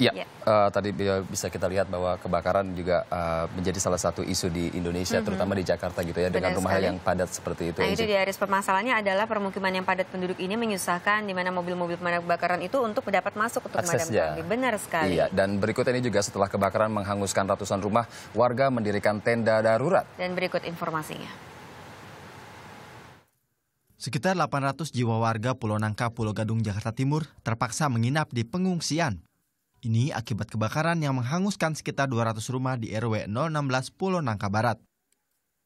Ya, ya. Uh, tadi bisa kita lihat bahwa kebakaran juga uh, menjadi salah satu isu di Indonesia, mm -hmm. terutama di Jakarta gitu ya, Benar dengan rumah sekali. yang padat seperti itu. Nah, itu di Aris permasalahannya adalah permukiman yang padat penduduk ini menyusahkan di mana mobil-mobil pemadam kebakaran itu untuk dapat masuk untuk Aksesnya. memadamkan Benar sekali. Iya, dan berikut ini juga setelah kebakaran menghanguskan ratusan rumah, warga mendirikan tenda darurat. Dan berikut informasinya. Sekitar 800 jiwa warga Pulau Nangka, Pulau Gadung, Jakarta Timur terpaksa menginap di pengungsian ini akibat kebakaran yang menghanguskan sekitar 200 rumah di RW 016 Pulau Nangka Barat.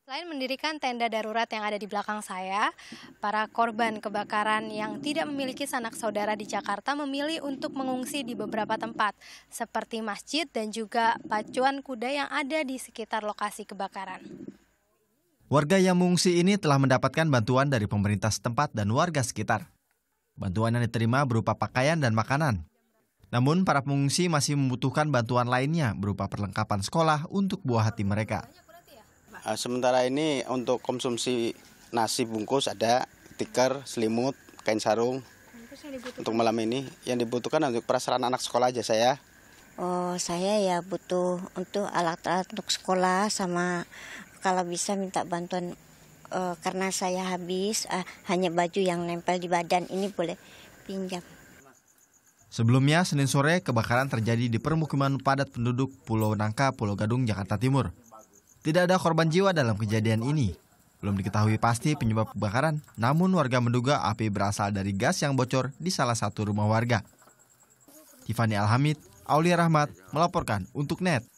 Selain mendirikan tenda darurat yang ada di belakang saya, para korban kebakaran yang tidak memiliki sanak saudara di Jakarta memilih untuk mengungsi di beberapa tempat, seperti masjid dan juga pacuan kuda yang ada di sekitar lokasi kebakaran. Warga yang mengungsi ini telah mendapatkan bantuan dari pemerintah setempat dan warga sekitar. Bantuan yang diterima berupa pakaian dan makanan, namun, para pengungsi masih membutuhkan bantuan lainnya berupa perlengkapan sekolah untuk buah hati mereka. Eh, sementara ini untuk konsumsi nasi bungkus ada tikar, selimut, kain sarung. Untuk malam ini yang dibutuhkan untuk prasarana anak sekolah aja saya. Oh, saya ya butuh untuk alat-alat untuk sekolah sama kalau bisa minta bantuan uh, karena saya habis uh, hanya baju yang nempel di badan ini boleh pinjam. Sebelumnya, Senin sore, kebakaran terjadi di permukiman padat penduduk Pulau Nangka, Pulau Gadung, Jakarta Timur. Tidak ada korban jiwa dalam kejadian ini. Belum diketahui pasti penyebab kebakaran, namun warga menduga api berasal dari gas yang bocor di salah satu rumah warga. Tiffany Alhamid, Aulia Rahmat melaporkan untuk NET.